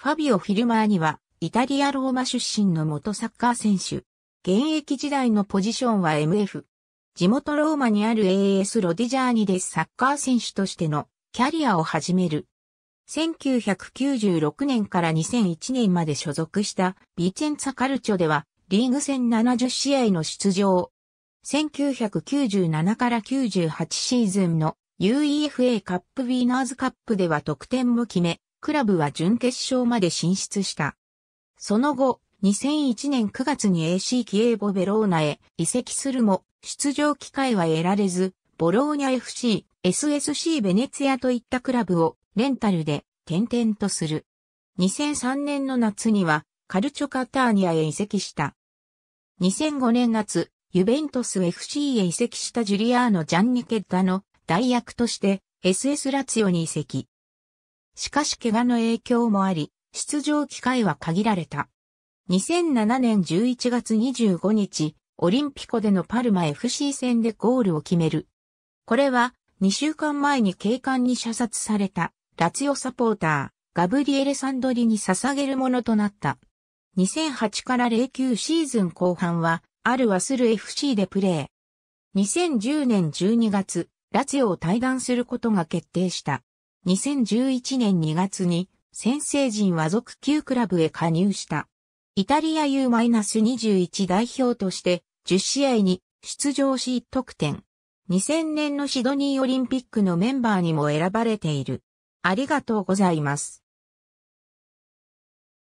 ファビオ・フィルマーニは、イタリア・ローマ出身の元サッカー選手。現役時代のポジションは MF。地元ローマにある AS ロディジャーニでサッカー選手としてのキャリアを始める。1996年から2001年まで所属したビチェンツァカルチョではリーグ戦70試合の出場。1997から98シーズンの UEFA カップウィーナーズカップでは得点も決め、クラブは準決勝まで進出した。その後、2001年9月に AC キエーボベローナへ移籍するも、出場機会は得られず、ボローニャ FC、SSC ベネツィアといったクラブをレンタルで転々とする。2003年の夏にはカルチョカターニアへ移籍した。2005年夏、ユベントス FC へ移籍したジュリアーノ・ジャンニケッタの代役として SS ラツィオに移籍。しかし怪我の影響もあり、出場機会は限られた。2007年11月25日、オリンピコでのパルマ FC 戦でゴールを決める。これは、2週間前に警官に射殺された、ラツヨサポーター、ガブリエレ・サンドリに捧げるものとなった。2008から09シーズン後半は、あるワスル FC でプレー。2010年12月、ラツヨを退団することが決定した。2011年2月に先生人和族級クラブへ加入した。イタリア U-21 代表として10試合に出場し1得点。2000年のシドニーオリンピックのメンバーにも選ばれている。ありがとうございます。